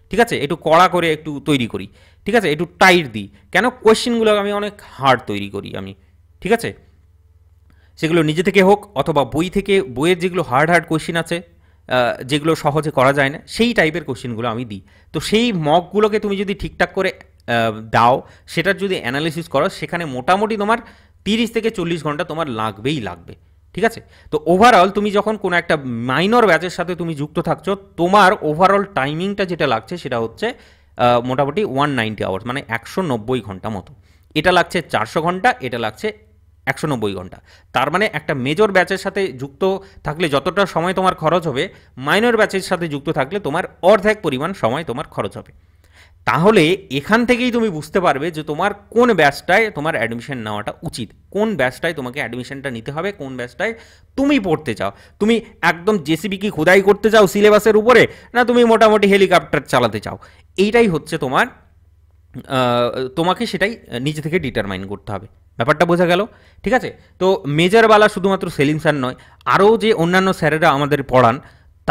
ঠিক আছে একটু কড়া করে একটু তৈরি করি ঠিক আছে একটু টাইট দিই কেন কোয়েশ্চেনগুলো আমি অনেক হার্ড তৈরি করি আমি ঠিক আছে সেগুলো নিজে থেকে হোক অথবা বই থেকে বইয়ের যেগুলো হার্ড হার্ড কোয়েশ্চেন আছে যেগুলো সহজে করা যায় না সেই টাইপের কোশ্চেনগুলো আমি দিই তো সেই মকগুলোকে তুমি যদি ঠিকঠাক করে দাও সেটার যদি অ্যানালিসিস করো সেখানে মোটামুটি তোমার তিরিশ থেকে চল্লিশ ঘন্টা তোমার লাগবেই লাগবে ঠিক আছে তো ওভারঅল তুমি যখন কোনো একটা মাইনর ব্যাচের সাথে তুমি যুক্ত থাকছো তোমার ওভারঅল টাইমিংটা যেটা লাগছে সেটা হচ্ছে মোটামুটি ওয়ান নাইনটি আওয়ার্স মানে একশো নব্বই ঘন্টা মতো এটা লাগছে চারশো ঘন্টা এটা লাগছে একশো নব্বই ঘন্টা তার মানে একটা মেজর ব্যাচের সাথে যুক্ত থাকলে যতটা সময় তোমার খরচ হবে মাইনর ব্যাচের সাথে যুক্ত থাকলে তোমার অর্ধেক পরিমাণ সময় তোমার খরচ হবে তাহলে এখান থেকেই তুমি বুঝতে পারবে যে তোমার কোন ব্যাচটায় তোমার অ্যাডমিশন নেওয়াটা উচিত কোন ব্যাচটায় তোমাকে অ্যাডমিশনটা নিতে হবে কোন ব্যাচটায় তুমি পড়তে চাও তুমি একদম জেসিবি কি খোদাই করতে চাও সিলেবাসের উপরে না তুমি মোটামুটি হেলিকপ্টার চালাতে চাও এইটাই হচ্ছে তোমার তোমাকে সেটাই নিজে থেকে ডিটারমাইন করতে হবে ব্যাপারটা বোঝা গেল ঠিক আছে তো মেজরওয়ালা শুধুমাত্র সেলিম স্যার নয় আরও যে অন্যান্য স্যারেরা আমাদের পড়ান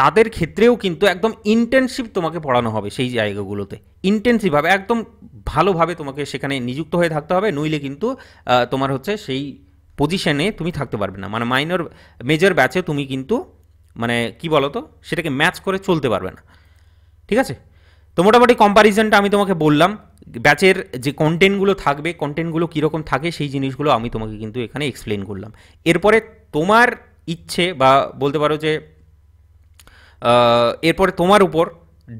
তাদের ক্ষেত্রেও কিন্তু একদম ইন্টেনসিভ তোমাকে পড়ানো হবে সেই জায়গাগুলোতে ইন্টেনসিভভাবে একদম ভালোভাবে তোমাকে সেখানে নিযুক্ত হয়ে থাকতে হবে নইলে কিন্তু তোমার হচ্ছে সেই পজিশনে তুমি থাকতে পারবে না মানে মাইনর মেজর ব্যাচে তুমি কিন্তু মানে কি বলো তো সেটাকে ম্যাচ করে চলতে পারবে না ঠিক আছে তো মোটামুটি কম্প্যারিজনটা আমি তোমাকে বললাম ব্যাচের যে কন্টেন্টগুলো থাকবে কন্টেন্টগুলো কীরকম থাকে সেই জিনিসগুলো আমি তোমাকে কিন্তু এখানে এক্সপ্লেন করলাম এরপরে তোমার ইচ্ছে বা বলতে পারো যে এরপরে তোমার উপর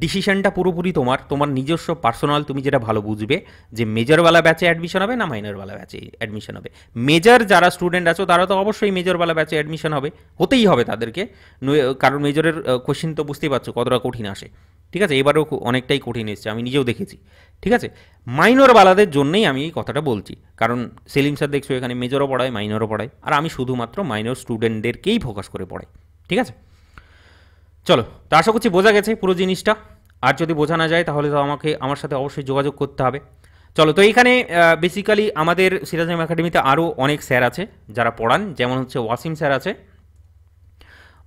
ডিসিশনটা পুরোপুরি তোমার তোমার নিজস্ব পার্সোনাল তুমি যেটা ভালো বুঝবে যে মেজরওয়ালা ব্যাচে অ্যাডমিশন হবে না মাইনরওয়ালা ব্যাচে অ্যাডমিশন হবে মেজর যারা স্টুডেন্ট আছো তারা তো অবশ্যই মেজরওয়ালা ব্যাচে অ্যাডমিশন হবে হতেই হবে তাদেরকে কারণ মেজরের কোশ্চিন তো বুঝতেই পারছো কতটা কঠিন আসে ঠিক আছে এবারও অনেকটাই কঠিন এসছে আমি নিজেও দেখেছি ঠিক আছে মাইনরওয়ালাদের জন্যই আমি এই কথাটা বলছি কারণ সেলিম স্যার দেখছো এখানে মেজরও পড়ায় মাইনরও পড়ায় আর আমি শুধুমাত্র মাইনর স্টুডেন্টদেরকেই ফোকাস করে পড়াই ঠিক আছে চলো তো আশা করছি বোঝা গেছে পুরো জিনিসটা আর যদি বোঝা না যায় তাহলে তো আমাকে আমার সাথে অবশ্যই যোগাযোগ করতে হবে চলো তো এইখানে বেসিক্যালি আমাদের সিরাজম একাডেমিতে আরও অনেক স্যার আছে যারা পড়ান যেমন হচ্ছে ওয়াসিম স্যার আছে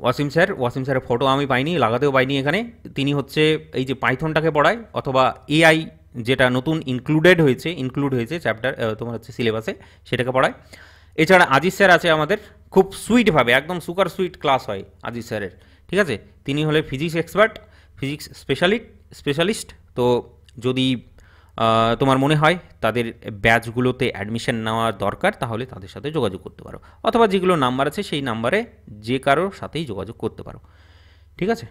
ওয়াসিম স্যার ওয়াসিম স্যারের ফটো আমি পাইনি লাগাতেও পাইনি এখানে তিনি হচ্ছে এই যে পাইথনটাকে পড়ায় অথবা এআই যেটা নতুন ইনক্লুডেড হয়েছে ইনক্লুড হয়েছে চ্যাপ্টার তোমার হচ্ছে সিলেবাসে সেটাকে পড়ায় এছাড়া আজিজ স্যার আছে আমাদের খুব সুইটভাবে একদম সুপার সুইট ক্লাস হয় আজিজ স্যারের ঠিক আছে তিনি হলে physics expert physics specialist specialist তো যদি তোমার মনে হয় তাদের ব্যাচগুলোতে অ্যাডমিশন নেওয়া দরকার তাহলে তাদের সাথে যোগাযোগ করতে পারো অথবা যেগুলো নাম্বার আছে সেই নাম্বারে যে কারোর সাথেই যোগাযোগ করতে পারো ঠিক আছে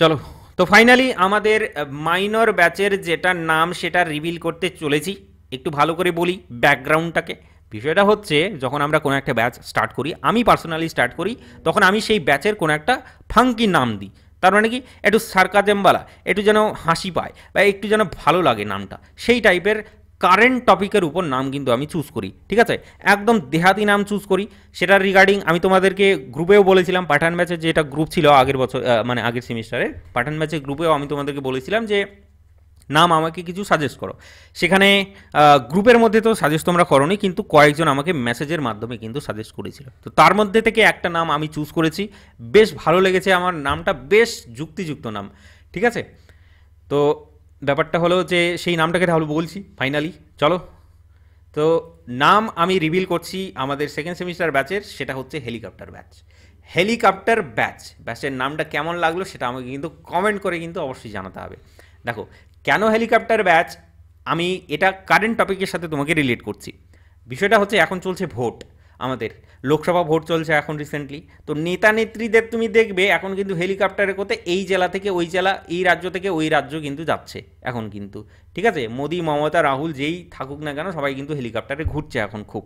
চলো তো ফাইনালি আমাদের মাইনর ব্যাচের যেটা নাম সেটা রিভিল করতে চলেছি একটু ভালো করে বলি ব্যাকগ্রাউন্ডটাকে বিষয়টা হচ্ছে যখন আমরা কোনো একটা ব্যাচ স্টার্ট করি আমি পার্সোনালি স্টার্ট করি তখন আমি সেই ব্যাচের কোনো একটা ফাঙ্কি নাম দিই তার মানে কি একটু সার্কাজেমবালা একটু যেন হাসি পায় বা একটু যেন ভালো লাগে নামটা সেই টাইপের কারেন্ট টপিকের উপর নাম কিন্তু আমি চুজ করি ঠিক আছে একদম দেহাতি নাম চুজ করি সেটার রিগার্ডিং আমি তোমাদেরকে গ্রুপেও বলেছিলাম পাঠান ম্যাচের এটা গ্রুপ ছিল আগের বছর মানে আগের সেমিস্টারের পাঠান ম্যাচের গ্রুপেও আমি তোমাদেরকে বলেছিলাম যে নাম আমাকে কিছু সাজেস্ট করো সেখানে গ্রুপের মধ্যে তো সাজেস্ট তোমরা নি কিন্তু কয়েকজন আমাকে মেসেজের মাধ্যমে কিন্তু সাজেস্ট করেছিল তো তার মধ্যে থেকে একটা নাম আমি চুজ করেছি বেশ ভালো লেগেছে আমার নামটা বেশ যুক্তিযুক্ত নাম ঠিক আছে তো ব্যাপারটা হলো যে সেই নামটাকে তাহলে বলছি ফাইনালি চলো তো নাম আমি রিভিল করছি আমাদের সেকেন্ড সেমিস্টার ব্যাচের সেটা হচ্ছে হেলিকপ্টার ব্যাচ হেলিকপ্টার ব্যাচ ব্যাচের নামটা কেমন লাগলো সেটা আমাকে কিন্তু কমেন্ট করে কিন্তু অবশ্যই জানাতে হবে দেখো কেন হেলিকপ্টার ব্যাচ আমি এটা কারেন্ট টপিকের সাথে তোমাকে রিলেট করছি বিষয়টা হচ্ছে এখন চলছে ভোট আমাদের লোকসভা ভোট চলছে এখন রিসেন্টলি তো নেতা নেত্রীদের তুমি দেখবে এখন কিন্তু হেলিকপ্টারে করতে এই জেলা থেকে ওই জেলা এই রাজ্য থেকে ওই রাজ্য কিন্তু যাচ্ছে এখন কিন্তু ঠিক আছে মোদি মমতা রাহুল যেই থাকুক না কেন সবাই কিন্তু হেলিকপ্টারে ঘুরছে এখন খুব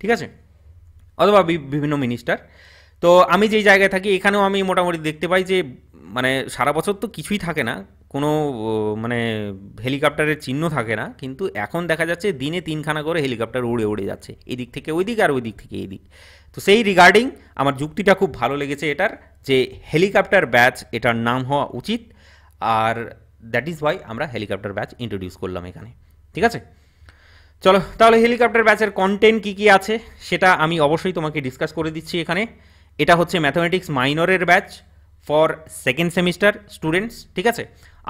ঠিক আছে অথবা বিভিন্ন মিনিস্টার তো আমি যেই জায়গায় থাকি এখানেও আমি মোটামুটি দেখতে পাই যে মানে সারা বছর তো কিছুই থাকে না কোনো মানে হেলিকপ্টারের চিহ্ন থাকে না কিন্তু এখন দেখা যাচ্ছে দিনে তিনখানা করে হেলিকপ্টার উড়ে উড়ে যাচ্ছে এদিক থেকে ওই দিক আর ওই দিক থেকে এদিক তো সেই রিগার্ডিং আমার যুক্তিটা খুব ভালো লেগেছে এটার যে হেলিকপ্টার ব্যাচ এটার নাম হওয়া উচিত আর দ্যাট ইজ ওয়াই আমরা হেলিকপ্টার ব্যাচ ইন্ট্রোডিউস করলাম এখানে ঠিক আছে চলো তাহলে হেলিকপ্টার ব্যাচের কন্টেন্ট কী কী আছে সেটা আমি অবশ্যই তোমাকে ডিসকাস করে দিচ্ছি এখানে এটা হচ্ছে ম্যাথামেটিক্স মাইনরের batch for second semester students ঠিক আছে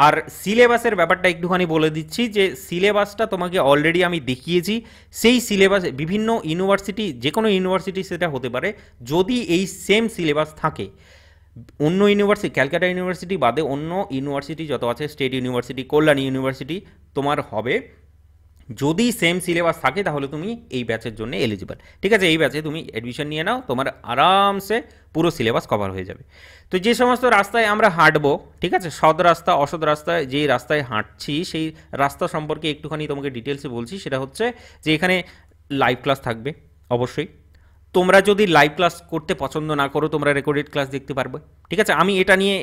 আর সিলেবাসের ব্যাপারটা একটুখানি বলে দিচ্ছি যে সিলেবাসটা তোমাকে অলরেডি আমি দেখিয়েছি সেই সিলেবাস বিভিন্ন ইউনিভার্সিটি যে কোনো ইউনিভার্সিটি সেটা হতে পারে যদি এই সেম সিলেবাস থাকে অন্য ইউনিভার্সিটি ক্যালকাটা ইউনিভার্সিটি বাদে অন্য ইউনিভার্সিটি যত আছে স্টেট ইউনিভার্সিটি কল্যাণী ইউনিভার্সিটি তোমার হবে যদি সেম সিলেবাস থাকে তাহলে তুমি এই ব্যাচের জন্য এলিজিবল ঠিক আছে এই ব্যাচে তুমি অ্যাডমিশন নিয়ে নাও তোমার আরামসে পুরো সিলেবাস কভার হয়ে যাবে তো যে সমস্ত রাস্তায় আমরা হাঁটবো ঠিক আছে সৎ রাস্তা অসৎ রাস্তায় যেই রাস্তায় হাঁটছি সেই রাস্তা সম্পর্কে একটুখানি তোমাকে ডিটেলসে বলছি সেটা হচ্ছে যে এখানে লাইভ ক্লাস থাকবে অবশ্যই তোমরা যদি লাইভ ক্লাস করতে পছন্দ না করো তোমরা রেকর্ডেড ক্লাস দেখতে পারবে ঠিক আছে আমি এটা নিয়ে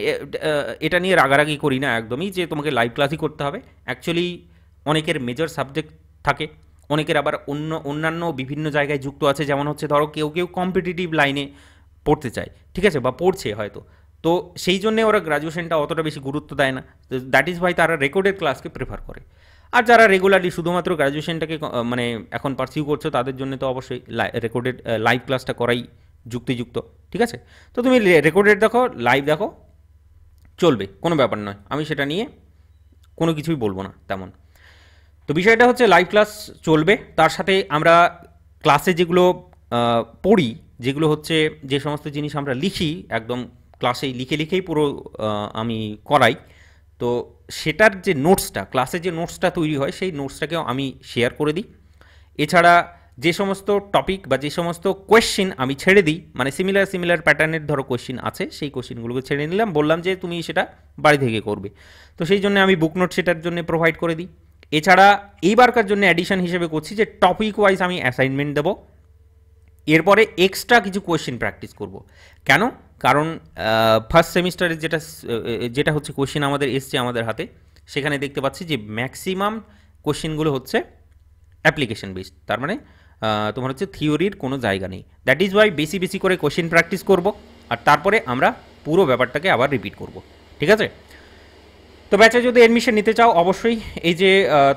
এটা নিয়ে রাগারাগি করি না একদমই যে তোমাকে লাইভ ক্লাসই করতে হবে অ্যাকচুয়ালি অনেকের মেজর সাবজেক্ট থাকে অনেকের আবার অন্য অন্যান্য বিভিন্ন জায়গায় যুক্ত আছে যেমন হচ্ছে ধরো কেউ কেউ কম্পিটিটিভ লাইনে পড়তে চায় ঠিক আছে বা পড়ছে হয়তো তো সেই জন্যে ওরা গ্রাজুয়েশনটা অতটা বেশি গুরুত্ব দেয় না দ্যাট ইজ ভাই তারা রেকর্ডেড ক্লাসকে প্রেফার করে আর যারা রেগুলারলি শুধুমাত্র গ্রাজুয়েশনটাকে মানে এখন পার্সিউ করছো তাদের জন্য তো অবশ্যই রেকর্ডেড লাইভ ক্লাসটা করাই যুক্তিযুক্ত ঠিক আছে তো তুমি রেকর্ডেড দেখো লাইভ দেখো চলবে কোনো ব্যাপার নয় আমি সেটা নিয়ে কোনো কিছুই বলবো না তেমন তো বিষয়টা হচ্ছে লাইভ ক্লাস চলবে তার সাথে আমরা ক্লাসে যেগুলো পড়ি যেগুলো হচ্ছে যে সমস্ত জিনিস আমরা লিখি একদম ক্লাসে লিখে লিখেই পুরো আমি করাই তো সেটার যে নোটসটা ক্লাসে যে নোটসটা তৈরি হয় সেই নোটসটাকেও আমি শেয়ার করে দিই এছাড়া যে সমস্ত টপিক বা যে সমস্ত কোয়েশ্চিন আমি ছেড়ে দিই মানে সিমিলার সিমিলার প্যাটার্নের ধরো কোয়েশ্চিন আছে সেই কোয়েশ্চিনগুলোকে ছেড়ে নিলাম বললাম যে তুমি সেটা বাড়ি থেকে করবে তো সেই জন্য আমি বুক নোট সেটার জন্য প্রোভাইড করে দিই এছাড়া এইবারকার জন্য অ্যাডিশন হিসেবে করছি যে টপিক ওয়াইজ আমি অ্যাসাইনমেন্ট দেবো এরপরে এক্সট্রা কিছু কোয়েশ্চেন প্র্যাকটিস করব কেন কারণ ফার্স্ট সেমিস্টারের যেটা যেটা হচ্ছে কোশ্চেন আমাদের এসছে আমাদের হাতে সেখানে দেখতে পাচ্ছি যে ম্যাক্সিমাম কোশ্চেনগুলো হচ্ছে অ্যাপ্লিকেশন বেসড তার মানে তোমার হচ্ছে থিওরির কোনো জায়গা নেই দ্যাট ইজ ওয়াই বেশি বেশি করে কোশ্চেন প্র্যাকটিস করব আর তারপরে আমরা পুরো ব্যাপারটাকে আবার রিপিট করব ঠিক আছে তো ব্যাচে যদি অ্যাডমিশন নিতে চাও অবশ্যই এই যে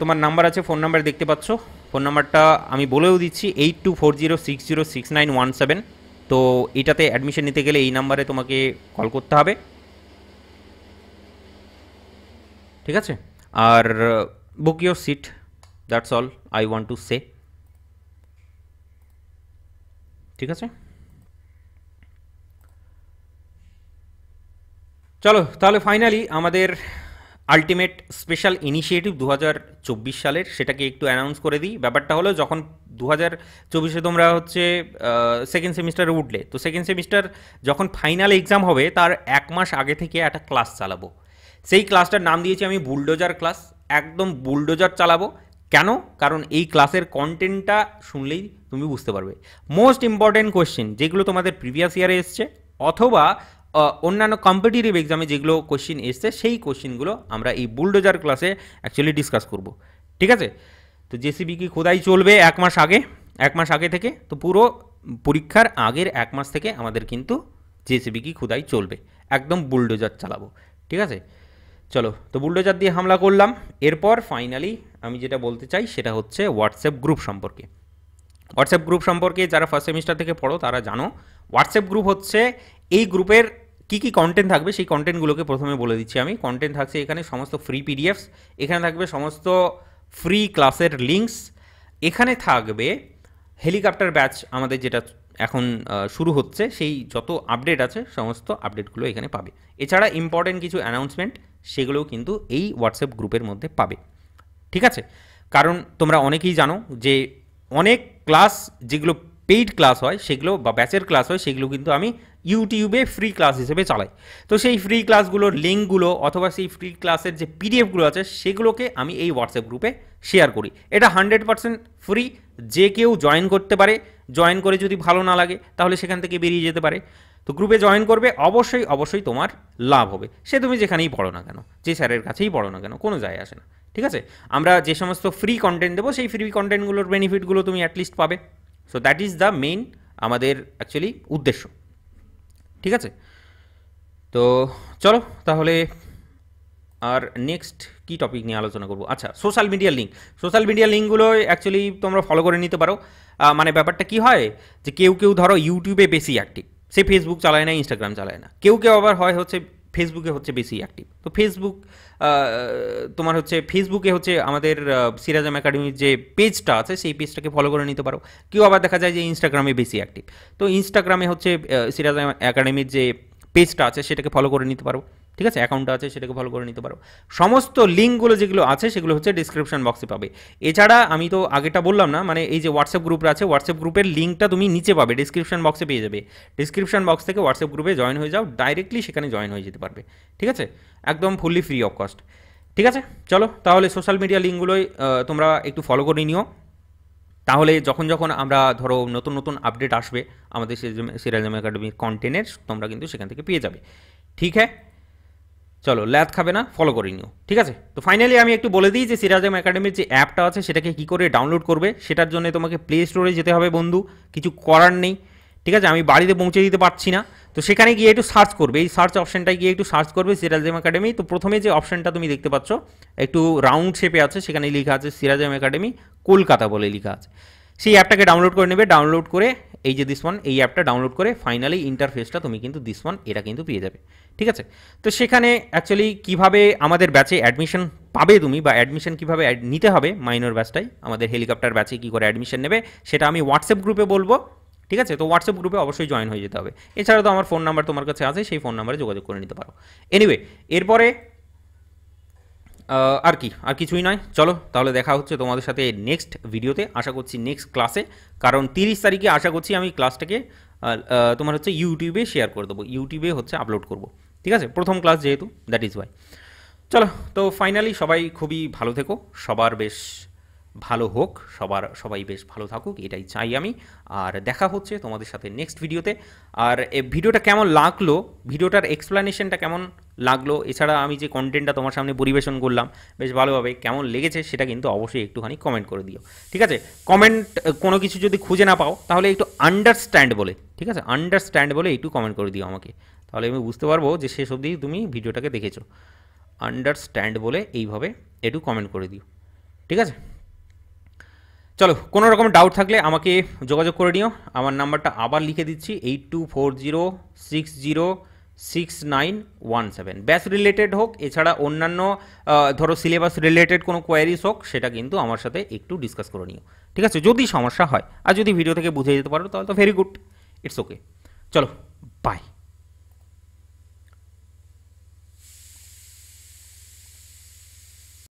তোমার নাম্বার আছে ফোন নাম্বার দেখতে পাচ্ছ ফোন নাম্বারটা আমি বলেও দিচ্ছি eight two four zero six zero six nine one seven তো এটাতে অ্যাডমিশন নিতে গেলে এই নাম্বারে তোমাকে কল করতে হবে ঠিক আছে আর book your seat that's all I want to say ঠিক আছে চলো তাহলে ফাইনালি আমাদের আলটিমেট স্পেশাল ইনিশিয়েটিভ দু সালের সেটাকে একটু অ্যানাউন্স করে দিই ব্যাপারটা হলো যখন দু হাজার চব্বিশে তোমরা হচ্ছে সেকেন্ড সেমিস্টারে উঠলে তো সেকেন্ড সেমিস্টার যখন ফাইনাল এক্সাম হবে তার এক মাস আগে থেকে একটা ক্লাস চালাবো সেই ক্লাসটার নাম দিয়েছি আমি বুলডোজার ক্লাস একদম বুলডোজার চালাবো কেন কারণ এই ক্লাসের কন্টেন্টটা শুনলেই তুমি বুঝতে পারবে মোস্ট ইম্পর্ট্যান্ট কোয়েশ্চেন যেগুলো তোমাদের প্রিভিয়াস ইয়ারে এসছে অথবা অন্যান্য কম্পিটিটিভ এক্সামে যেগুলো কোশ্চিন এসছে সেই কোশ্চিনগুলো আমরা এই বুলডোজার ক্লাসে অ্যাকচুয়ালি ডিসকাস করব ঠিক আছে তো জেসিবি কি খোদাই চলবে এক মাস আগে এক মাস আগে থেকে তো পুরো পরীক্ষার আগের এক মাস থেকে আমাদের কিন্তু জেসিবি কি খোদাই চলবে একদম বুলডোজার চালাবো ঠিক আছে চলো তো বুলডোজার দিয়ে হামলা করলাম এরপর ফাইনালি আমি যেটা বলতে চাই সেটা হচ্ছে হোয়াটসঅ্যাপ গ্রুপ সম্পর্কে হোয়াটসঅ্যাপ গ্রুপ সম্পর্কে যারা ফার্স্ট সেমিস্টার থেকে পড়ো তারা জানো হোয়াটসঅ্যাপ গ্রুপ হচ্ছে এই গ্রুপের কী কী কন্টেন্ট থাকবে সেই কন্টেন্টগুলোকে প্রথমে বলে দিচ্ছি আমি কন্টেন্ট থাকছে এখানে সমস্ত ফ্রি পিডিএফস এখানে থাকবে সমস্ত ফ্রি ক্লাসের লিঙ্কস এখানে থাকবে হেলিকপ্টার ব্যাচ আমাদের যেটা এখন শুরু হচ্ছে সেই যত আপডেট আছে সমস্ত আপডেটগুলো এখানে পাবে এছাড়া ইম্পর্টেন্ট কিছু অ্যানাউন্সমেন্ট সেগুলোও কিন্তু এই হোয়াটসঅ্যাপ গ্রুপের মধ্যে পাবে ঠিক আছে কারণ তোমরা অনেকেই জানো যে অনেক ক্লাস যেগুলো পেইড ক্লাস হয় সেগুলো বা ব্যাচের ক্লাস হয় সেগুলো কিন্তু আমি ইউটিউবে ফ্রি ক্লাস হিসেবে চালাই তো সেই ফ্রি ক্লাসগুলোর লিঙ্কগুলো অথবা সেই ফ্রি ক্লাসের যে পিডিএফগুলো আছে সেগুলোকে আমি এই হোয়াটসঅ্যাপ গ্রুপে শেয়ার করি এটা হান্ড্রেড পার্সেন্ট ফ্রি যে কেউ জয়েন করতে পারে জয়েন করে যদি ভালো না লাগে তাহলে সেখান থেকে বেরিয়ে যেতে পারে তো গ্রুপে জয়েন করবে অবশ্যই অবশ্যই তোমার লাভ হবে সে তুমি যেখানেই পড়ো না কেন যে স্যারের কাছেই পড়ো না কেন কোনো যায় আসে না ঠিক আছে আমরা যে সমস্ত ফ্রি কন্টেন্ট দেবো সেই ফ্রি কন্টেন্টগুলোর বেনিফিটগুলো তুমি অ্যাটলিস্ট পাবে so that is the main আমাদের অ্যাকচুয়ালি উদ্দেশ্য ঠিক আছে তো চলো তাহলে আর নেক্সট কি টপিক নিয়ে আলোচনা করব আচ্ছা social media link social media লিঙ্কগুলো অ্যাকচুয়ালি তোমরা ফলো করে নিতে পারো মানে ব্যাপারটা কি হয় যে কেউ কেউ ধরো ইউটিউবে বেশি অ্যাক্টিভ সে ফেসবুক চালায় না ইনস্টাগ্রাম চালায় না কেউ কেউ আবার হয় হচ্ছে ফেসবুকে হচ্ছে বেশি অ্যাক্টিভ তো ফেসবুক তোমার হচ্ছে ফেসবুকে হচ্ছে আমাদের সিরাজাম একাডেমির যে পেজটা আছে সেই পেজটাকে ফলো করে নিতে পারো কেউ আবার দেখা যায় যে ইনস্টাগ্রামে বেশি অ্যাক্টিভ তো ইনস্টাগ্রামে হচ্ছে সিরাজাম একাডেমির যে পেজটা আছে সেটাকে ফলো করে নিতে পারো ঠিক আছে অ্যাকাউন্টটা আছে সেটাকে ফলো করে নিতে পারো সমস্ত লিঙ্কগুলো যেগুলো আছে সেগুলো হচ্ছে ডিসক্রিপশন বক্সে পাবে এছাড়া আমি তো আগেটা বললাম না মানে এই যে হোয়াটসঅ্যাপ গ্রুপটা আছে হোয়াটসঅ্যাপ গ্রুপের লিঙ্কটা তুমি নিচে পাবে ডিসক্রিপশন বক্সে পেয়ে যাবে ডিসক্রিপশন বক্স থেকে হোয়াটসঅ্যাপ গ্রুপে জয়েন হয়ে যাও ডাইরেক্টলি সেখানে জয়েন হয়ে যেতে পারবে ঠিক আছে একদম ফুললি ফ্রি অফ কস্ট ঠিক আছে চলো তাহলে সোশ্যাল মিডিয়া লিঙ্কগুলোই তোমরা একটু ফলো করে নিও তাহলে যখন যখন আমরা ধরো নতুন নতুন আপডেট আসবে আমাদের সিরিয়াল একাডেমির কন্টেন্টের তোমরা কিন্তু সেখান থেকে পেয়ে যাবে ঠিক হ্যাঁ চলো ল্যাথ খাবে না ফলো করে নিও ঠিক আছে তো ফাইনালি আমি একটু বলে দিই যে সিরাজম একাডেমির যে অ্যাপটা আছে সেটাকে কী করে ডাউনলোড করবে সেটার জন্য তোমাকে প্লে স্টোরে যেতে হবে বন্ধু কিছু করার নেই ঠিক আছে আমি বাড়িতে পৌঁছে দিতে পারছি না তো সেখানে গিয়ে একটু সার্চ করবে এই সার্চ অপশানটায় গিয়ে একটু সার্চ করবে সিরাজম একাডেমি তো প্রথমে যে অপশানটা তুমি দেখতে পাচ্ছ একটু রাউন্ড শেপে আছে সেখানে লেখা আছে সিরাজম একাডেমি কলকাতা বলে লেখা আছে সেই অ্যাপটাকে ডাউনলোড করে নেবে ডাউনলোড করে এই যে দিস ওয়ান এই অ্যাপটা ডাউনলোড করে ফাইনালি ইন্টারফেসটা তুমি কিন্তু দিস ওয়ান এটা কিন্তু পেয়ে যাবে ঠিক আছে তো সেখানে অ্যাকচুয়ালি কিভাবে আমাদের ব্যাচে অ্যাডমিশন পাবে তুমি বা অ্যাডমিশন কীভাবে নিতে হবে মাইনর ব্যাচটাই আমাদের হেলিকপ্টার ব্যাচে কী করে অ্যাডমিশন নেবে সেটা আমি হোয়াটসঅ্যাপ গ্রুপে বলবো ঠিক আছে তো হোয়াটসঅ্যাপ গ্রুপে অবশ্যই জয়েন হয়ে যেতে হবে এছাড়া তো আমার ফোন নাম্বার তোমার কাছে আছে সেই ফোন নাম্বারে যোগাযোগ করে নিতে পারো এনিওয়ে এরপরে আর কি আর কিছুই নয় চলো তাহলে দেখা হচ্ছে তোমাদের সাথে নেক্সট ভিডিওতে আশা করছি নেক্সট ক্লাসে কারণ তিরিশ তারিখে আশা করছি আমি ক্লাসটাকে তোমার হচ্ছে ইউটিউবে শেয়ার করে দেবো ইউটিউবে হচ্ছে আপলোড করব ঠিক আছে প্রথম ক্লাস যেহেতু দ্যাট ইজ ওয়াই চলো তো ফাইনালি সবাই খুবই ভালো থেকো সবার বেশ ভালো হোক সবার সবাই বেশ ভালো থাকুক এটাই চাই আমি আর দেখা হচ্ছে তোমাদের সাথে নেক্সট ভিডিওতে আর এ ভিডিওটা কেমন লাগলো ভিডিওটার এক্সপ্লানেশনটা কেমন লাগলো এছাড়া আমি যে কন্টেন্টটা তোমার সামনে পরিবেশন করলাম বেশ ভালোভাবে কেমন লেগেছে সেটা কিন্তু অবশ্যই একটুখানি কমেন্ট করে দিও ঠিক আছে কমেন্ট কোনো কিছু যদি খুঁজে না পাও তাহলে একটু আন্ডারস্ট্যান্ড বলে ঠিক আছে আন্ডারস্ট্যান্ড বলে একটু কমেন্ট করে দিও আমাকে তাহলে আমি বুঝতে পারবো যে শেষ অবধি তুমি ভিডিওটাকে দেখেছো আন্ডারস্ট্যান্ড বলে এইভাবে একটু কমেন্ট করে দিও ঠিক আছে চলো কোনো রকম ডাউট থাকলে আমাকে যোগাযোগ করে নিও আমার নাম্বারটা আবার লিখে দিচ্ছি eight two four zero six zero six nine one seven ব্যাস রিলেটেড হোক এছাড়া অন্যান্য ধরো সিলেবাস রিলেটেড কোনো কোয়ারিস হোক সেটা কিন্তু আমার সাথে একটু ডিসকাস করে নিও ঠিক আছে যদি সমস্যা হয় আর যদি ভিডিও থেকে বুঝে যেতে পারো তাহলে তো ভেরি গুড ইটস ওকে চলো বাই